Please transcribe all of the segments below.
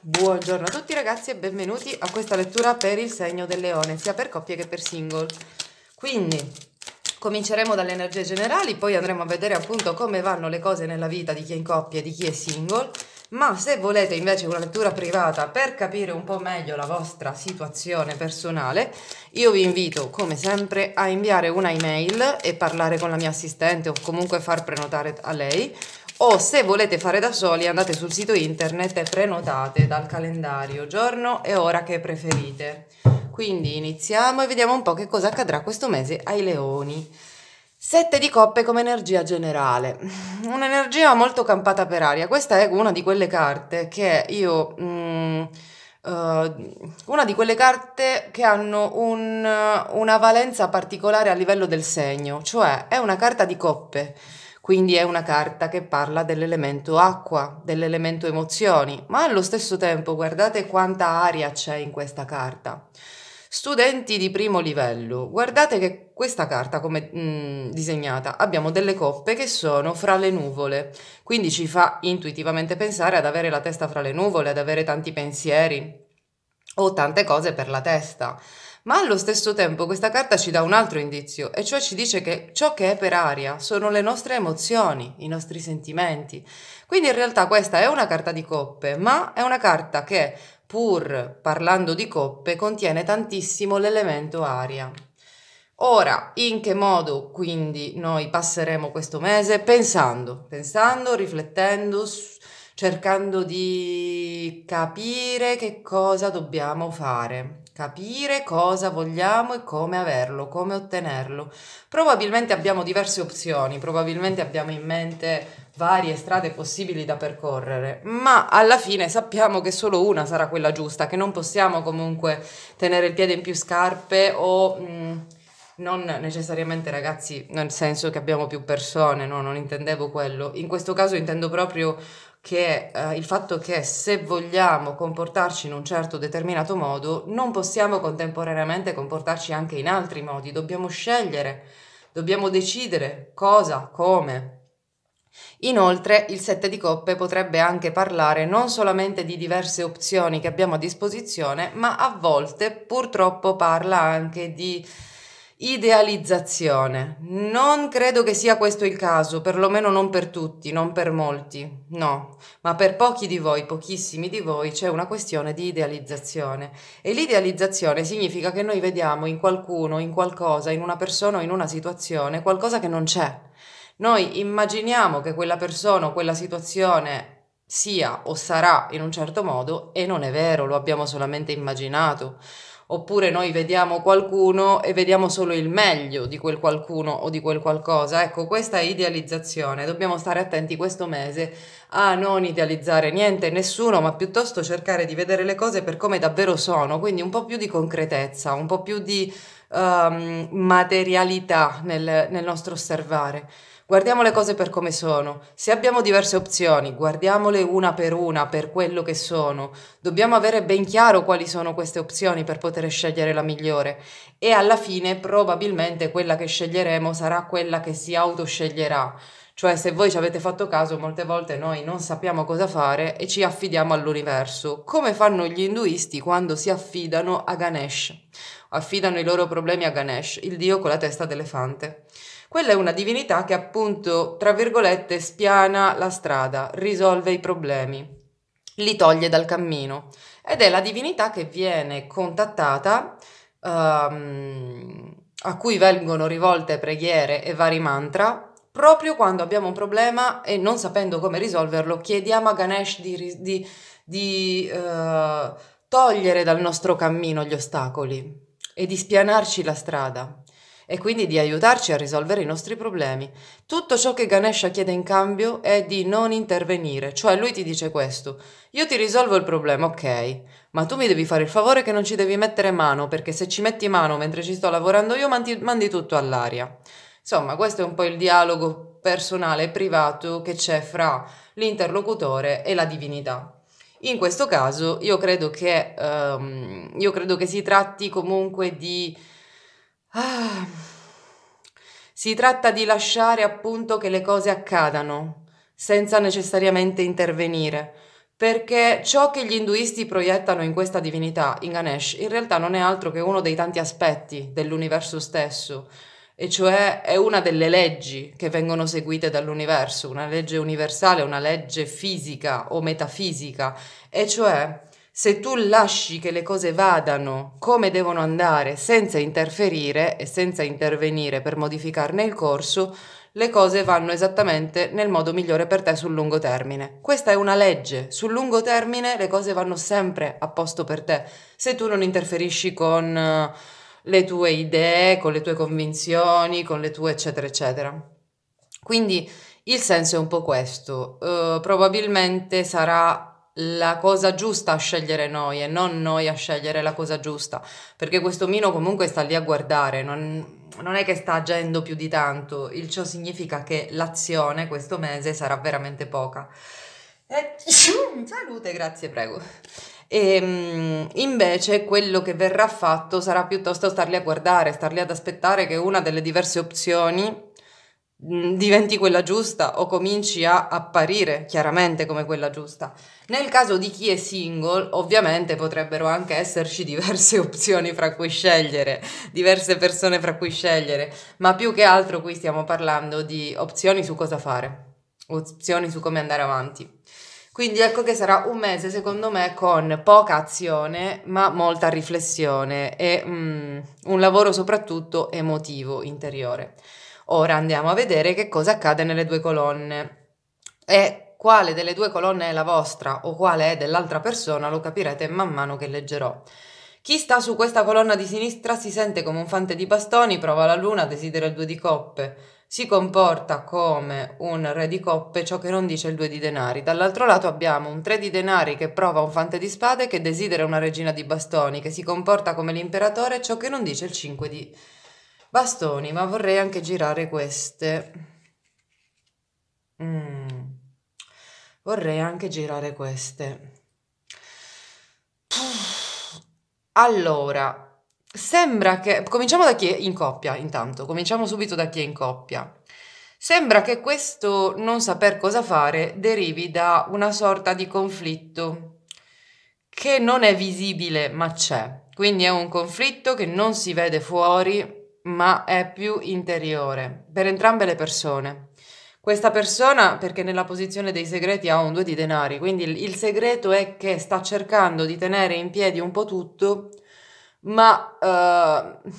Buongiorno a tutti ragazzi e benvenuti a questa lettura per il segno del leone, sia per coppie che per single. Quindi cominceremo dalle energie generali, poi andremo a vedere appunto come vanno le cose nella vita di chi è in coppia e di chi è single, ma se volete invece una lettura privata per capire un po' meglio la vostra situazione personale, io vi invito come sempre a inviare una email e parlare con la mia assistente o comunque far prenotare a lei o se volete fare da soli andate sul sito internet e prenotate dal calendario giorno e ora che preferite. Quindi iniziamo e vediamo un po' che cosa accadrà questo mese ai leoni. Sette di coppe come energia generale, un'energia molto campata per aria, questa è una di quelle carte che io... Mm, Uh, una di quelle carte che hanno un, una valenza particolare a livello del segno, cioè è una carta di coppe. Quindi è una carta che parla dell'elemento acqua, dell'elemento emozioni, ma allo stesso tempo guardate quanta aria c'è in questa carta. Studenti di primo livello, guardate che questa carta come mh, mm, disegnata abbiamo delle coppe che sono fra le nuvole, quindi ci fa intuitivamente pensare ad avere la testa fra le nuvole, ad avere tanti pensieri o tante cose per la testa. Ma allo stesso tempo questa carta ci dà un altro indizio, e cioè ci dice che ciò che è per aria sono le nostre emozioni, i nostri sentimenti. Quindi in realtà questa è una carta di coppe, ma è una carta che, pur parlando di coppe, contiene tantissimo l'elemento aria. Ora, in che modo quindi noi passeremo questo mese? Pensando, pensando, riflettendo su cercando di capire che cosa dobbiamo fare, capire cosa vogliamo e come averlo, come ottenerlo. Probabilmente abbiamo diverse opzioni, probabilmente abbiamo in mente varie strade possibili da percorrere, ma alla fine sappiamo che solo una sarà quella giusta, che non possiamo comunque tenere il piede in più scarpe o... Mh, mm, non necessariamente ragazzi nel senso che abbiamo più persone, no, non intendevo quello. In questo caso intendo proprio che eh, il fatto che se vogliamo comportarci in un certo determinato modo, non possiamo contemporaneamente comportarci anche in altri modi, dobbiamo scegliere, dobbiamo decidere cosa, come. Inoltre il 7 di coppe potrebbe anche parlare non solamente di diverse opzioni che abbiamo a disposizione, ma a volte purtroppo parla anche di idealizzazione. Non credo che sia questo il caso, perlomeno non per tutti, non per molti, no, ma per pochi di voi, pochissimi di voi, c'è una questione di idealizzazione. E l'idealizzazione significa che noi vediamo in qualcuno, in qualcosa, in una persona o in una situazione qualcosa che non c'è. Noi immaginiamo che quella persona o quella situazione sia o sarà in un certo modo e non è vero, lo abbiamo solamente immaginato oppure noi vediamo qualcuno e vediamo solo il meglio di quel qualcuno o di quel qualcosa. Ecco, questa è idealizzazione, dobbiamo stare attenti questo mese a non idealizzare niente, e nessuno, ma piuttosto cercare di vedere le cose per come davvero sono, quindi un po' più di concretezza, un po' più di um, materialità nel, nel nostro osservare. Guardiamo le cose per come sono. Se abbiamo diverse opzioni, guardiamole una per una per quello che sono. Dobbiamo avere ben chiaro quali sono queste opzioni per poter scegliere la migliore e alla fine probabilmente quella che sceglieremo sarà quella che si autosceglierà. Cioè, se voi ci avete fatto caso, molte volte noi non sappiamo cosa fare e ci affidiamo all'universo, come fanno gli induisti quando si affidano a Ganesh. Affidano i loro problemi a Ganesh, il dio con la testa d'elefante. Quella è una divinità che appunto, tra virgolette, spiana la strada, risolve i problemi, li toglie dal cammino. Ed è la divinità che viene contattata, um, a cui vengono rivolte preghiere e vari mantra, proprio quando abbiamo un problema e non sapendo come risolverlo, chiediamo a Ganesh di, di, di uh, togliere dal nostro cammino gli ostacoli e di spianarci la strada e quindi di aiutarci a risolvere i nostri problemi. Tutto ciò che Ganesha chiede in cambio è di non intervenire, cioè lui ti dice questo, io ti risolvo il problema, ok, ma tu mi devi fare il favore che non ci devi mettere mano, perché se ci metti mano mentre ci sto lavorando io mandi, mandi tutto all'aria. Insomma, questo è un po' il dialogo personale e privato che c'è fra l'interlocutore e la divinità. In questo caso io credo che, um, io credo che si tratti comunque di Ah. Si tratta di lasciare appunto che le cose accadano, senza necessariamente intervenire, perché ciò che gli induisti proiettano in questa divinità, in Ganesh, in realtà non è altro che uno dei tanti aspetti dell'universo stesso, e cioè è una delle leggi che vengono seguite dall'universo, una legge universale, una legge fisica o metafisica, e cioè se tu lasci che le cose vadano come devono andare senza interferire e senza intervenire per modificarne il corso, le cose vanno esattamente nel modo migliore per te sul lungo termine. Questa è una legge, sul lungo termine le cose vanno sempre a posto per te, se tu non interferisci con eh, le tue idee, con le tue convinzioni, con le tue eccetera eccetera. Quindi il senso è un po' questo, uh, probabilmente sarà la cosa giusta a scegliere noi e non noi a scegliere la cosa giusta, perché questo Mino comunque sta lì a guardare, non, non è che sta agendo più di tanto, il ciò significa che l'azione questo mese sarà veramente poca. E... Mm, salute, grazie, prego. E ehm, invece quello che verrà fatto sarà piuttosto starli a guardare, starli ad aspettare che una delle diverse opzioni Mm, diventi quella giusta o cominci a apparire chiaramente come quella giusta. Nel caso di chi è single, ovviamente potrebbero anche esserci diverse opzioni fra cui scegliere, diverse persone fra cui scegliere, ma più che altro qui stiamo parlando di opzioni su cosa fare, opzioni su come andare avanti. Quindi ecco che sarà un mese, secondo me, con poca azione, ma molta riflessione e mm, un lavoro soprattutto emotivo interiore. Ora andiamo a vedere che cosa accade nelle due colonne. E quale delle due colonne è la vostra o quale è dell'altra persona lo capirete man mano che leggerò. Chi sta su questa colonna di sinistra si sente come un fante di bastoni, prova la luna, desidera il due di coppe. Si comporta come un re di coppe, ciò che non dice il due di denari. Dall'altro lato abbiamo un tre di denari che prova un fante di spade, che desidera una regina di bastoni, che si comporta come l'imperatore, ciò che non dice il cinque di denari bastoni, ma vorrei anche girare queste. Mm. Vorrei anche girare queste. Allora, sembra che... Cominciamo da chi è in coppia, intanto. Cominciamo subito da chi è in coppia. Sembra che questo non saper cosa fare derivi da una sorta di conflitto che non è visibile ma c'è. Quindi è un conflitto che non si vede fuori, ma è più interiore per entrambe le persone. Questa persona, perché nella posizione dei segreti ha un due di denari, quindi il, il segreto è che sta cercando di tenere in piedi un po' tutto, ma eh,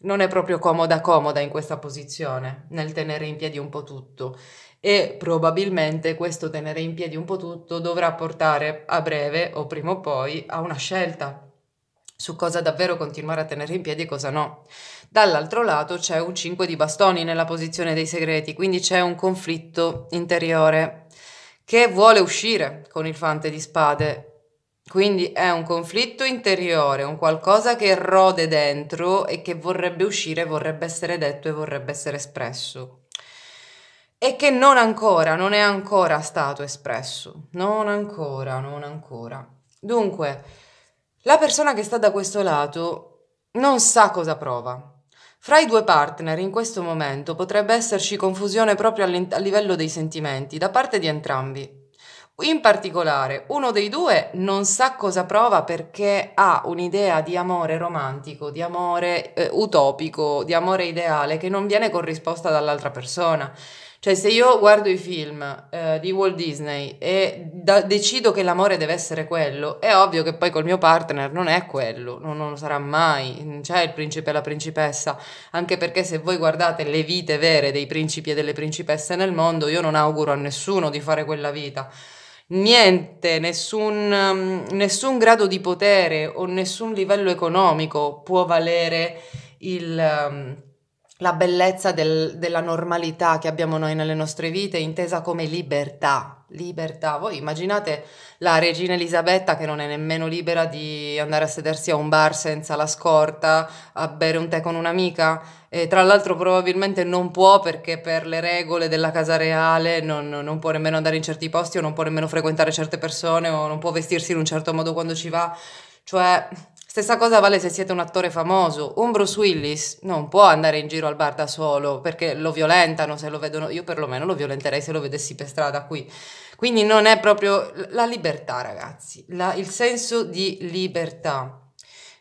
non è proprio comoda comoda in questa posizione, nel tenere in piedi un po' tutto. E probabilmente questo tenere in piedi un po' tutto dovrà portare a breve o prima o poi a una scelta su cosa davvero continuare a tenere in piedi e cosa no dall'altro lato c'è un 5 di bastoni nella posizione dei segreti, quindi c'è un conflitto interiore che vuole uscire con il fante di spade. Quindi è un conflitto interiore, un qualcosa che rode dentro e che vorrebbe uscire, vorrebbe essere detto e vorrebbe essere espresso. E che non ancora, non è ancora stato espresso. Non ancora, non ancora. Dunque, la persona che sta da questo lato non sa cosa prova, fra i due partner in questo momento potrebbe esserci confusione proprio a livello dei sentimenti da parte di entrambi. In particolare, uno dei due non sa cosa prova perché ha un'idea di amore romantico, di amore eh, utopico, di amore ideale che non viene corrisposta dall'altra persona. Cioè, se io guardo i film eh, di Walt Disney e da- decido che l'amore deve essere quello, è ovvio che poi col mio partner non è quello, non, non sarà mai. non mm, C'è il principe e la principessa, anche perché se voi guardate le vite vere dei principi e delle principesse nel mondo, io non auguro a nessuno di fare quella vita niente, nessun, mm, nessun, grado di potere o nessun livello economico può valere il, mm, la bellezza del, della normalità che abbiamo noi nelle nostre vite, intesa come libertà. Libertà. Voi immaginate la regina Elisabetta che non è nemmeno libera di andare a sedersi a un bar senza la scorta, a bere un tè con un'amica. E tra l'altro probabilmente non può perché per le regole della casa reale non, non può nemmeno andare in certi posti o non può nemmeno frequentare certe persone o non può vestirsi in un certo modo quando ci va. Cioè, Stessa cosa vale se siete un attore famoso. Un Bruce Willis non può andare in giro al bar da solo perché lo violentano se lo vedono. Io perlomeno lo violenterei se lo vedessi per strada qui. Quindi non è proprio la libertà, ragazzi. La, il senso di libertà.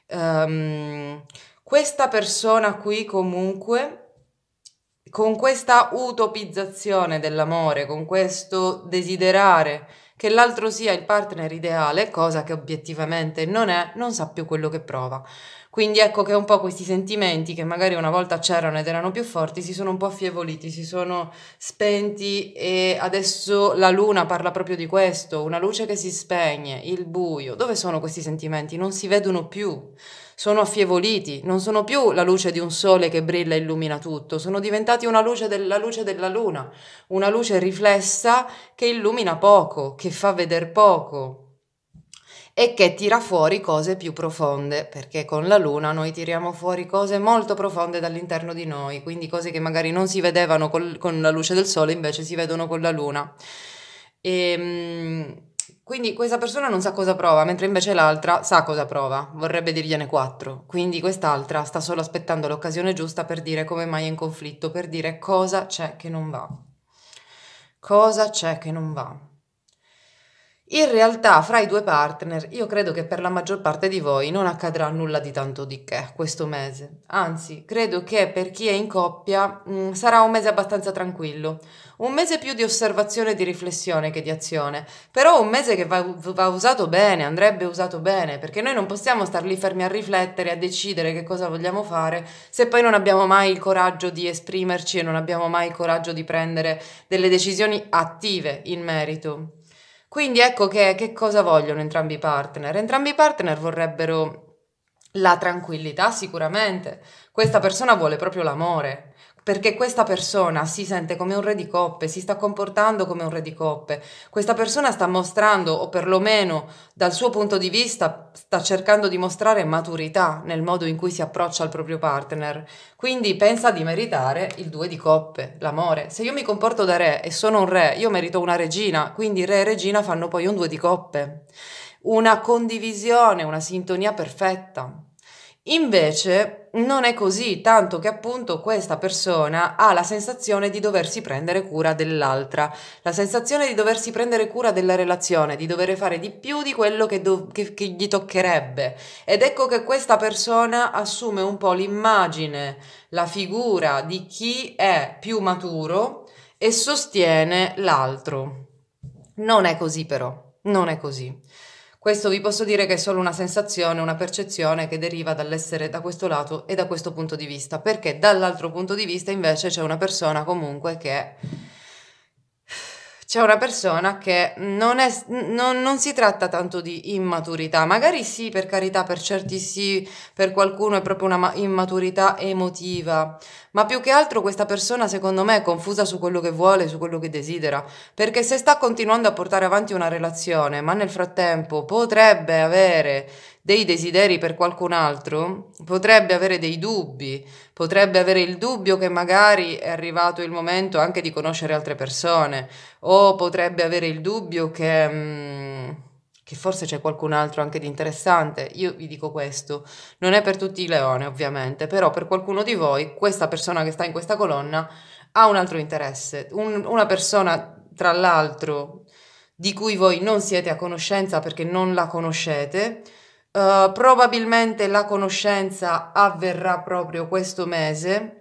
Um, questa persona qui comunque con questa utopizzazione dell'amore, con questo desiderare che l'altro sia il partner ideale, cosa che obiettivamente non è, non sa più quello che prova. Quindi ecco che un po' questi sentimenti che magari una volta c'erano ed erano più forti si sono un po' affievoliti, si sono spenti e adesso la luna parla proprio di questo, una luce che si spegne, il buio. Dove sono questi sentimenti? Non si vedono più sono affievoliti, non sono più la luce di un sole che brilla e illumina tutto, sono diventati una luce della luce della luna, una luce riflessa che illumina poco, che fa vedere poco e che tira fuori cose più profonde, perché con la luna noi tiriamo fuori cose molto profonde dall'interno di noi, quindi cose che magari non si vedevano col, con la luce del sole, invece si vedono con la luna. E, ehm, quindi questa persona non sa cosa prova, mentre invece l'altra sa cosa prova, vorrebbe dirgliene quattro. Quindi quest'altra sta solo aspettando l'occasione giusta per dire come mai è in conflitto, per dire cosa c'è che non va. Cosa c'è che non va. In realtà fra i due partner io credo che per la maggior parte di voi non accadrà nulla di tanto di che questo mese. Anzi, credo che per chi è in coppia mh, mm, sarà un mese abbastanza tranquillo un mese più di osservazione e di riflessione che di azione, però un mese che va, va usato bene, andrebbe usato bene, perché noi non possiamo star lì fermi a riflettere, a decidere che cosa vogliamo fare, se poi non abbiamo mai il coraggio di esprimerci e non abbiamo mai il coraggio di prendere delle decisioni attive in merito. Quindi ecco che, che, cosa vogliono entrambi i partner. Entrambi i partner vorrebbero la tranquillità sicuramente. Questa persona vuole proprio l'amore perché questa persona si sente come un re di coppe, si sta comportando come un re di coppe, questa persona sta mostrando, o perlomeno dal suo punto di vista, sta cercando di mostrare maturità nel modo in cui si approccia al proprio partner, quindi pensa di meritare il due di coppe, l'amore. Se io mi comporto da re e sono un re, io merito una regina, quindi re e regina fanno poi un due di coppe. Una condivisione, una sintonia perfetta. Invece non è così, tanto che appunto questa persona ha la sensazione di doversi prendere cura dell'altra, la sensazione di doversi prendere cura della relazione, di dover fare di più di quello che, do- che, che gli toccherebbe. Ed ecco che questa persona assume un po' l'immagine, la figura di chi è più maturo e sostiene l'altro. Non è così però, non è così. Questo vi posso dire che è solo una sensazione, una percezione che deriva dall'essere da questo lato e da questo punto di vista, perché dall'altro punto di vista invece c'è una persona comunque che c'è una persona che non, è, non, non, si tratta tanto di immaturità, magari sì, per carità, per certi sì, per qualcuno è proprio una immaturità emotiva, ma più che altro questa persona secondo me è confusa su quello che vuole, su quello che desidera, perché se sta continuando a portare avanti una relazione, ma nel frattempo potrebbe avere dei desideri per qualcun altro, potrebbe avere dei dubbi, potrebbe avere il dubbio che magari è arrivato il momento anche di conoscere altre persone, o potrebbe avere il dubbio che... Mm, che forse c'è qualcun altro anche di interessante. Io vi dico questo, non è per tutti i leone ovviamente, però per qualcuno di voi questa persona che sta in questa colonna ha un altro interesse, un, una persona tra l'altro di cui voi non siete a conoscenza perché non la conoscete, eh, probabilmente la conoscenza avverrà proprio questo mese,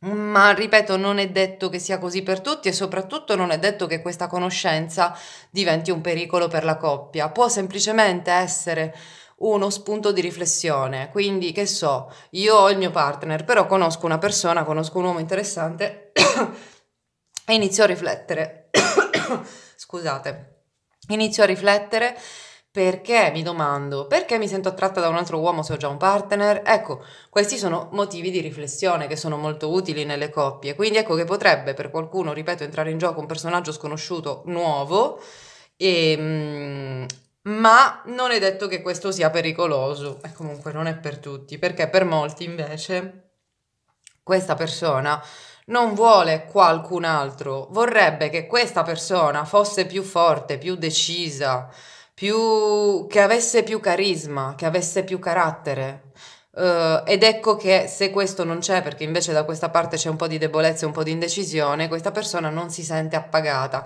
ma ripeto, non è detto che sia così per tutti e soprattutto non è detto che questa conoscenza diventi un pericolo per la coppia, può semplicemente essere uno spunto di riflessione. Quindi, che so, io ho il mio partner, però conosco una persona, conosco un uomo interessante e inizio a riflettere. Scusate. Inizio a riflettere perché mi domando? Perché mi sento attratta da un altro uomo se ho già un partner? Ecco, questi sono motivi di riflessione che sono molto utili nelle coppie. Quindi ecco che potrebbe per qualcuno, ripeto, entrare in gioco un personaggio sconosciuto nuovo, e, ehm, ma non è detto che questo sia pericoloso. E comunque non è per tutti, perché per molti invece questa persona non vuole qualcun altro, vorrebbe che questa persona fosse più forte, più decisa più, che avesse più carisma, che avesse più carattere. Uh, ed ecco che se questo non c'è, perché invece da questa parte c'è un po' di debolezza e un po' di indecisione, questa persona non si sente appagata.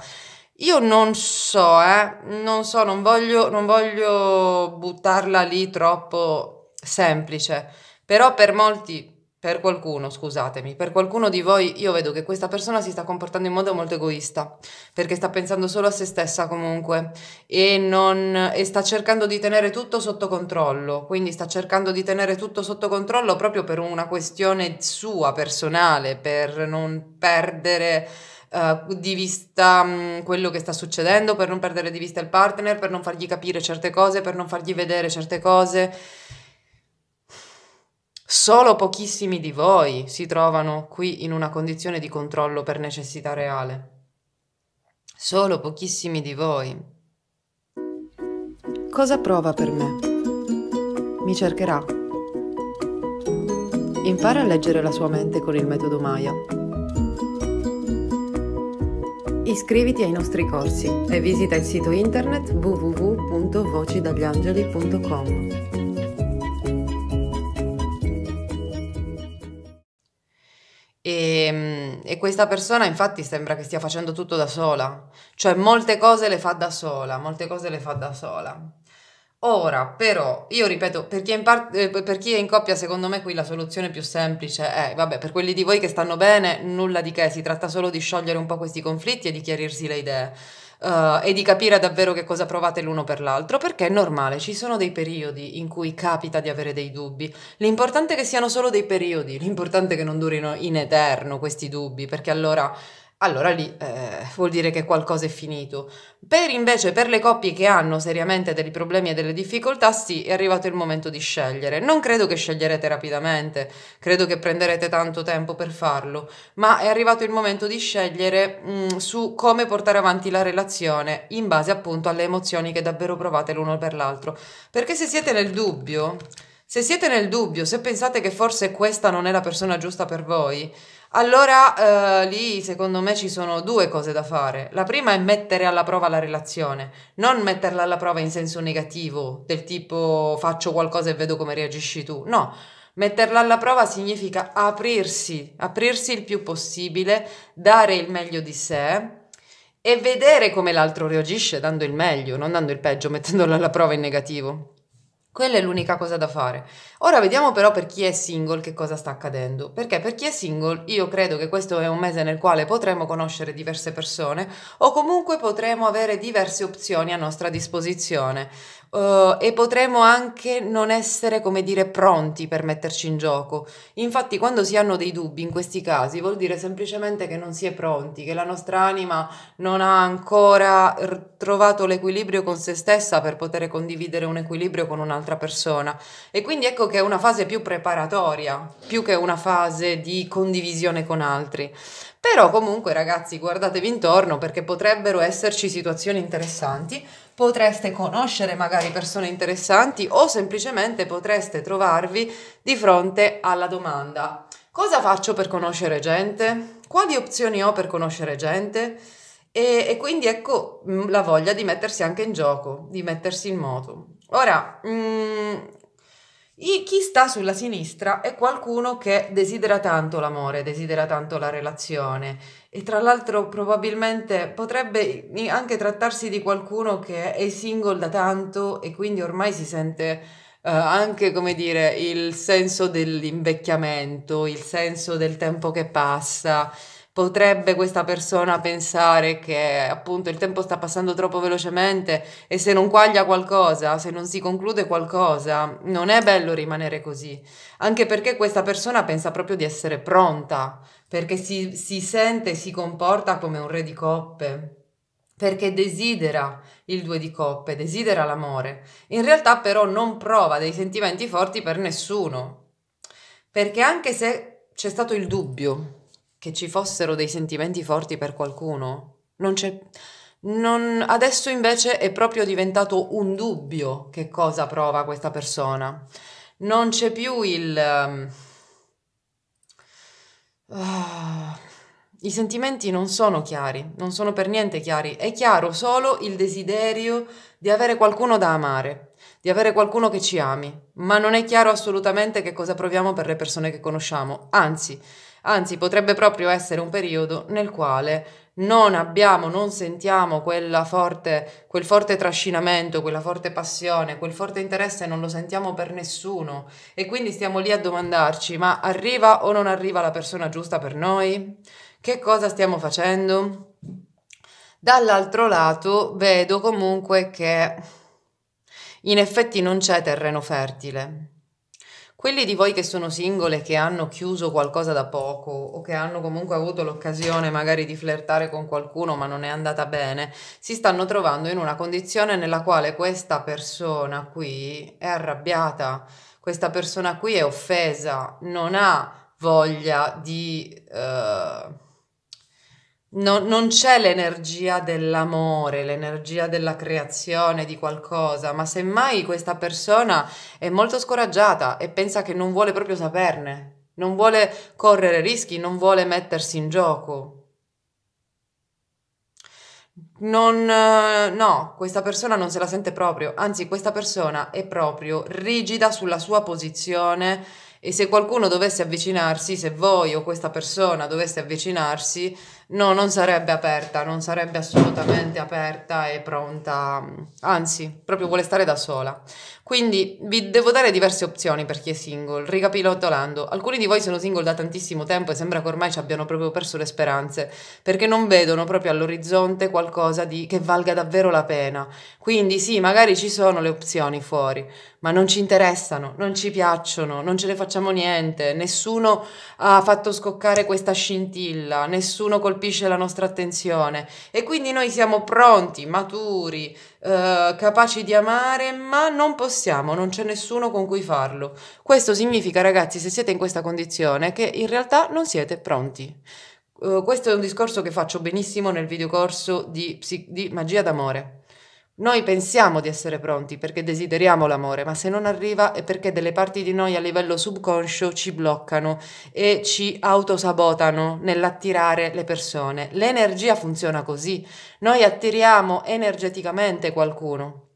Io non so, eh, non so, non voglio, non voglio buttarla lì troppo semplice, però per molti per qualcuno, scusatemi, per qualcuno di voi io vedo che questa persona si sta comportando in modo molto egoista, perché sta pensando solo a se stessa comunque e, non, e sta cercando di tenere tutto sotto controllo, quindi sta cercando di tenere tutto sotto controllo proprio per una questione sua, personale, per non perdere... Uh, di vista um, quello che sta succedendo, per non perdere di vista il partner, per non fargli capire certe cose, per non fargli vedere certe cose. Solo pochissimi di voi si trovano qui in una condizione di controllo per necessità reale. Solo pochissimi di voi. Cosa prova per me? Mi cercherà. Impara a leggere la sua mente con il metodo Maya. Iscriviti ai nostri corsi e visita il sito internet www.vocidagliangeli.com. E questa persona infatti sembra che stia facendo tutto da sola, cioè molte cose le fa da sola, molte cose le fa da sola. Ora, però, io ripeto, per chi, par- eh, per chi, è in coppia, secondo me qui la soluzione più semplice è, vabbè, per quelli di voi che stanno bene, nulla di che, si tratta solo di sciogliere un po' questi conflitti e di chiarirsi le idee uh, e di capire davvero che cosa provate l'uno per l'altro, perché è normale, ci sono dei periodi in cui capita di avere dei dubbi. L'importante è che siano solo dei periodi, l'importante è che non durino in eterno questi dubbi, perché allora allora lì eh, vuol dire che qualcosa è finito. Per invece per le coppie che hanno seriamente dei problemi e delle difficoltà, sì, è arrivato il momento di scegliere. Non credo che sceglierete rapidamente, credo che prenderete tanto tempo per farlo, ma è arrivato il momento di scegliere mh, mm, su come portare avanti la relazione in base appunto alle emozioni che davvero provate l'uno per l'altro. Perché se siete nel dubbio, se siete nel dubbio, se pensate che forse questa non è la persona giusta per voi, allora eh, lì secondo me ci sono due cose da fare. La prima è mettere alla prova la relazione, non metterla alla prova in senso negativo, del tipo faccio qualcosa e vedo come reagisci tu. No, metterla alla prova significa aprirsi, aprirsi il più possibile, dare il meglio di sé e vedere come l'altro reagisce dando il meglio, non dando il peggio, mettendola alla prova in negativo. Quella è l'unica cosa da fare. Ora vediamo però per chi è single che cosa sta accadendo. Perché per chi è single io credo che questo è un mese nel quale potremo conoscere diverse persone o comunque potremo avere diverse opzioni a nostra disposizione uh, e potremo anche non essere, come dire, pronti per metterci in gioco. Infatti quando si hanno dei dubbi in questi casi vuol dire semplicemente che non si è pronti, che la nostra anima non ha ancora trovato l'equilibrio con se stessa per poter condividere un equilibrio con un'altra persona. E quindi ecco che è una fase più preparatoria, più che una fase di condivisione con altri. Però comunque ragazzi guardatevi intorno perché potrebbero esserci situazioni interessanti, potreste conoscere magari persone interessanti o semplicemente potreste trovarvi di fronte alla domanda cosa faccio per conoscere gente? Quali opzioni ho per conoscere gente? E, e, quindi ecco mm, la voglia di mettersi anche in gioco, di mettersi in moto. Ora, mh, mm, i, chi sta sulla sinistra è qualcuno che desidera tanto l'amore, desidera tanto la relazione e tra l'altro probabilmente potrebbe anche trattarsi di qualcuno che è single da tanto e quindi ormai si sente eh, anche, come dire, il senso dell'invecchiamento, il senso del tempo che passa potrebbe questa persona pensare che appunto il tempo sta passando troppo velocemente e se non quaglia qualcosa, se non si conclude qualcosa, non è bello rimanere così, anche perché questa persona pensa proprio di essere pronta, perché si, si sente e si comporta come un re di coppe perché desidera il due di coppe, desidera l'amore. In realtà però non prova dei sentimenti forti per nessuno, perché anche se c'è stato il dubbio che ci fossero dei sentimenti forti per qualcuno. Non c'è... Non... Adesso invece è proprio diventato un dubbio che cosa prova questa persona. Non c'è più il... Uh... I sentimenti non sono chiari, non sono per niente chiari, è chiaro solo il desiderio di avere qualcuno da amare, di avere qualcuno che ci ami, ma non è chiaro assolutamente che cosa proviamo per le persone che conosciamo, anzi, anzi potrebbe proprio essere un periodo nel quale non abbiamo, non sentiamo forte, quel forte trascinamento, quella forte passione, quel forte interesse, non lo sentiamo per nessuno e quindi stiamo lì a domandarci ma arriva o non arriva la persona giusta per noi? Che cosa stiamo facendo? Dall'altro lato vedo comunque che in effetti non c'è terreno fertile quelli di voi che sono singole, che hanno chiuso qualcosa da poco o che hanno comunque avuto l'occasione magari di flirtare con qualcuno ma non è andata bene, si stanno trovando in una condizione nella quale questa persona qui è arrabbiata, questa persona qui è offesa, non ha voglia di... Uh, No, non c'è l'energia dell'amore, l'energia della creazione di qualcosa, ma semmai questa persona è molto scoraggiata e pensa che non vuole proprio saperne, non vuole correre rischi, non vuole mettersi in gioco. Non, no, questa persona non se la sente proprio, anzi questa persona è proprio rigida sulla sua posizione e se qualcuno dovesse avvicinarsi, se voi o questa persona dovesse avvicinarsi, No, non sarebbe aperta, non sarebbe assolutamente aperta e pronta, anzi, proprio vuole stare da sola. Quindi vi devo dare diverse opzioni per chi è single, ricapitolando. Alcuni di voi sono single da tantissimo tempo e sembra che ormai ci abbiano proprio perso le speranze, perché non vedono proprio all'orizzonte qualcosa di, che valga davvero la pena. Quindi sì, magari ci sono le opzioni fuori, ma non ci interessano, non ci piacciono, non ce ne facciamo niente, nessuno ha fatto scoccare questa scintilla, nessuno col colpisce la nostra attenzione e quindi noi siamo pronti, maturi, eh, capaci di amare, ma non possiamo, non c'è nessuno con cui farlo. Questo significa, ragazzi, se siete in questa condizione, che in realtà non siete pronti. Eh, questo è un discorso che faccio benissimo nel videocorso di, di magia d'amore. Noi pensiamo di essere pronti perché desideriamo l'amore, ma se non arriva è perché delle parti di noi a livello subconscio ci bloccano e ci autosabotano nell'attirare le persone. L'energia funziona così. Noi attiriamo energeticamente qualcuno.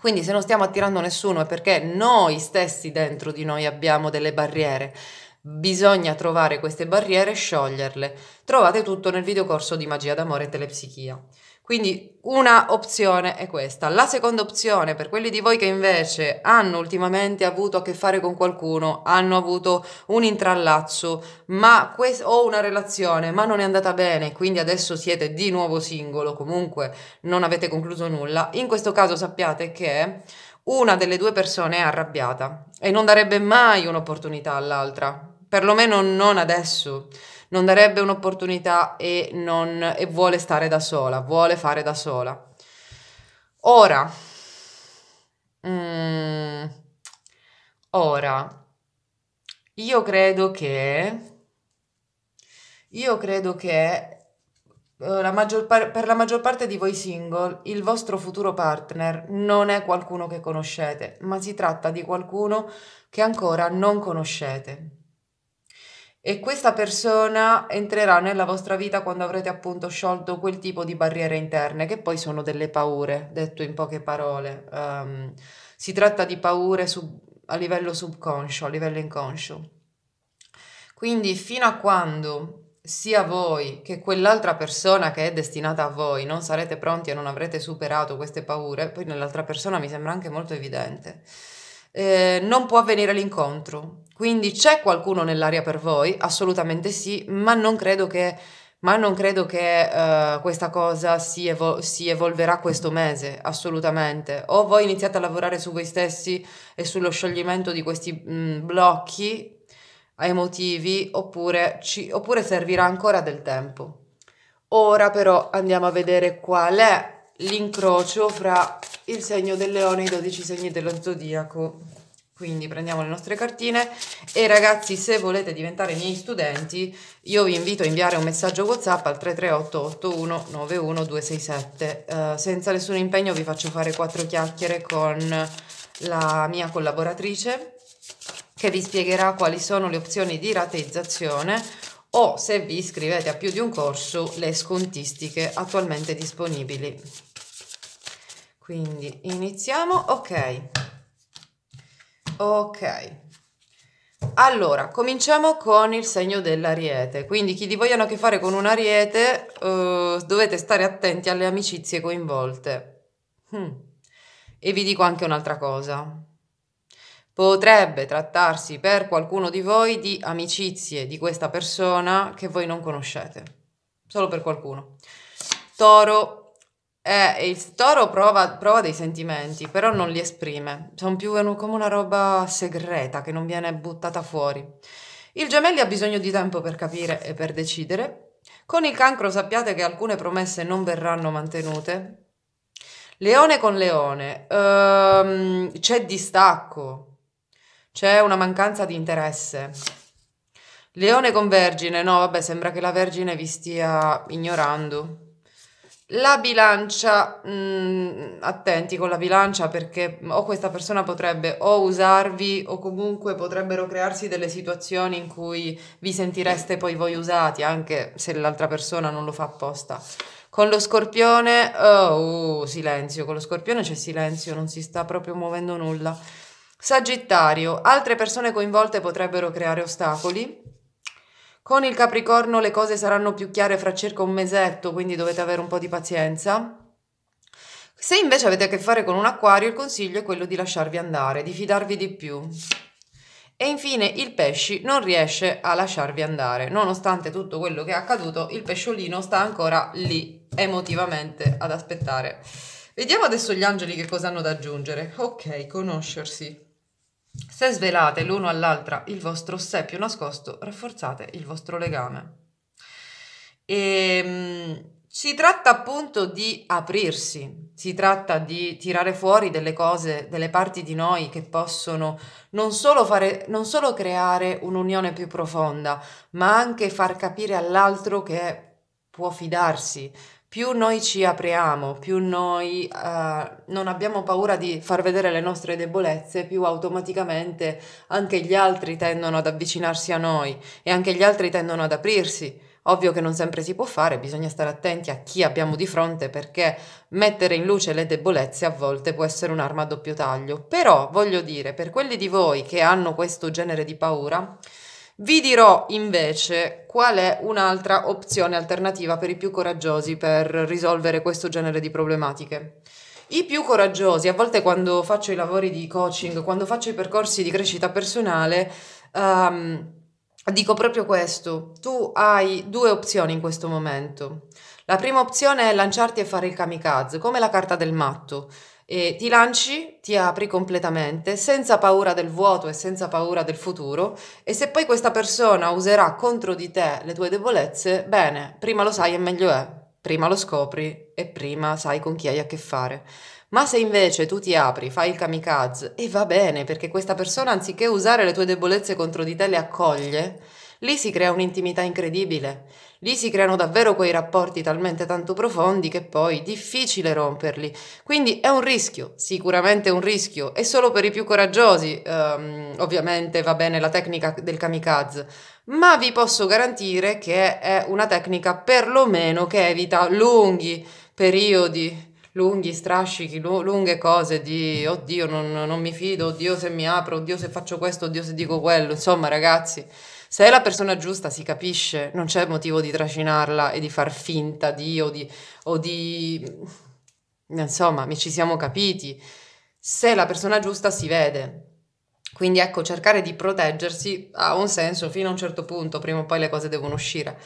Quindi se non stiamo attirando nessuno è perché noi stessi dentro di noi abbiamo delle barriere. Bisogna trovare queste barriere e scioglierle. Trovate tutto nel videocorso di Magia d'amore e telepsichia. Quindi una opzione è questa. La seconda opzione, per quelli di voi che invece hanno ultimamente avuto a che fare con qualcuno, hanno avuto un intrallazzo ma o una relazione, ma non è andata bene, quindi adesso siete di nuovo singolo, comunque non avete concluso nulla, in questo caso sappiate che una delle due persone è arrabbiata e non darebbe mai un'opportunità all'altra perlomeno non adesso, non darebbe un'opportunità e, non, e vuole stare da sola, vuole fare da sola. Ora, mm, ora, io credo che, io credo che eh, la maggior par- per la maggior parte di voi single, il vostro futuro partner non è qualcuno che conoscete, ma si tratta di qualcuno che ancora non conoscete e questa persona entrerà nella vostra vita quando avrete appunto sciolto quel tipo di barriere interne, che poi sono delle paure, detto in poche parole. Um, si tratta di paure sub, a livello subconscio, a livello inconscio. Quindi fino a quando sia voi che quell'altra persona che è destinata a voi non sarete pronti e non avrete superato queste paure, poi nell'altra persona mi sembra anche molto evidente, eh, non può avvenire l'incontro, quindi c'è qualcuno nell'aria per voi? Assolutamente sì, ma non credo che, non credo che uh, questa cosa si, evol- si, evolverà questo mese, assolutamente. O voi iniziate a lavorare su voi stessi e sullo scioglimento di questi mh, mm, blocchi emotivi, oppure, ci, oppure servirà ancora del tempo. Ora però andiamo a vedere qual è l'incrocio fra il segno del leone e i 12 segni dello zodiaco. Quindi prendiamo le nostre cartine e ragazzi se volete diventare miei studenti io vi invito a inviare un messaggio Whatsapp al 338-8191-267. Uh, eh, senza nessun impegno vi faccio fare quattro chiacchiere con la mia collaboratrice che vi spiegherà quali sono le opzioni di rateizzazione o se vi iscrivete a più di un corso le scontistiche attualmente disponibili. Quindi iniziamo, ok. Ok. Allora, cominciamo con il segno dell'ariete. Quindi chi di voi ha a che fare con un ariete, eh, dovete stare attenti alle amicizie coinvolte. Hm. E vi dico anche un'altra cosa. Potrebbe trattarsi per qualcuno di voi di amicizie di questa persona che voi non conoscete. Solo per qualcuno. Toro, eh, il toro prova, prova, dei sentimenti, però non li esprime. Sono più come una roba segreta che non viene buttata fuori. Il gemelli ha bisogno di tempo per capire e per decidere. Con il cancro sappiate che alcune promesse non verranno mantenute. Leone con leone, ehm, c'è distacco, c'è una mancanza di interesse. Leone con vergine, no vabbè sembra che la vergine vi stia ignorando la bilancia, mh, mm, attenti con la bilancia perché o questa persona potrebbe o usarvi o comunque potrebbero crearsi delle situazioni in cui vi sentireste poi voi usati anche se l'altra persona non lo fa apposta. Con lo scorpione, oh, uh, silenzio, con lo scorpione c'è silenzio, non si sta proprio muovendo nulla. Sagittario, altre persone coinvolte potrebbero creare ostacoli con il Capricorno le cose saranno più chiare fra circa un mesetto, quindi dovete avere un po' di pazienza. Se invece avete a che fare con un acquario, il consiglio è quello di lasciarvi andare, di fidarvi di più. E infine il pesci non riesce a lasciarvi andare, nonostante tutto quello che è accaduto, il pesciolino sta ancora lì emotivamente ad aspettare. Vediamo adesso gli angeli che cosa hanno da aggiungere. Ok, conoscersi. Se svelate l'uno all'altra il vostro più nascosto, rafforzate il vostro legame. E, ehm, si tratta appunto di aprirsi, si tratta di tirare fuori delle cose, delle parti di noi che possono non solo, fare, non solo creare un'unione più profonda, ma anche far capire all'altro che può fidarsi, più noi ci apriamo, più noi uh, non abbiamo paura di far vedere le nostre debolezze, più automaticamente anche gli altri tendono ad avvicinarsi a noi e anche gli altri tendono ad aprirsi. Ovvio che non sempre si può fare, bisogna stare attenti a chi abbiamo di fronte perché mettere in luce le debolezze a volte può essere un'arma a doppio taglio. Però voglio dire, per quelli di voi che hanno questo genere di paura, vi dirò invece qual è un'altra opzione alternativa per i più coraggiosi per risolvere questo genere di problematiche. I più coraggiosi, a volte quando faccio i lavori di coaching, quando faccio i percorsi di crescita personale, um, dico proprio questo, tu hai due opzioni in questo momento. La prima opzione è lanciarti e fare il kamikaze, come la carta del matto. E ti lanci, ti apri completamente, senza paura del vuoto e senza paura del futuro e se poi questa persona userà contro di te le tue debolezze, bene, prima lo sai e meglio è, prima lo scopri e prima sai con chi hai a che fare. Ma se invece tu ti apri, fai il kamikaze e va bene perché questa persona anziché usare le tue debolezze contro di te le accoglie, Lì si crea un'intimità incredibile, lì si creano davvero quei rapporti talmente tanto profondi che poi è difficile romperli. Quindi è un rischio, sicuramente un rischio, e solo per i più coraggiosi um, ovviamente va bene la tecnica del kamikaze, ma vi posso garantire che è una tecnica perlomeno che evita lunghi periodi lunghi strascichi, lunghe cose di oddio non, non mi fido, oddio se mi apro, oddio se faccio questo, oddio se dico quello, insomma ragazzi se è la persona giusta si capisce, non c'è motivo di trascinarla e di far finta di o di... O di... Insomma, ci siamo capiti. Se è la persona giusta si vede. Quindi ecco, cercare di proteggersi ha un senso fino a un certo punto, prima o poi le cose devono uscire.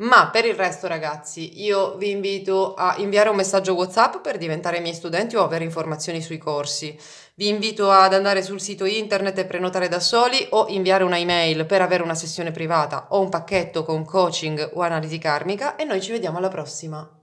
Ma per il resto, ragazzi, io vi invito a inviare un messaggio WhatsApp per diventare miei studenti o avere informazioni sui corsi. Vi invito ad andare sul sito internet e prenotare da soli o inviare una email per avere una sessione privata o un pacchetto con coaching o analisi karmica e noi ci vediamo alla prossima.